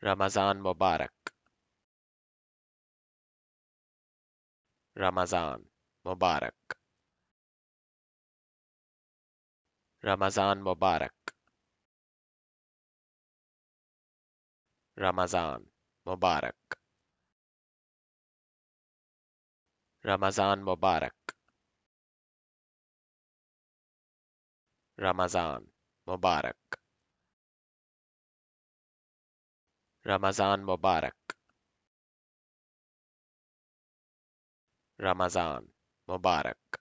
Ramazan Mubarak. Ramazan Mubarak. Ramazan Mubarak. Ramazan Mubarak. Ramazan Mubarak. Ramazan Mubarak. Ramazan Mubarak Ramazan Mubarak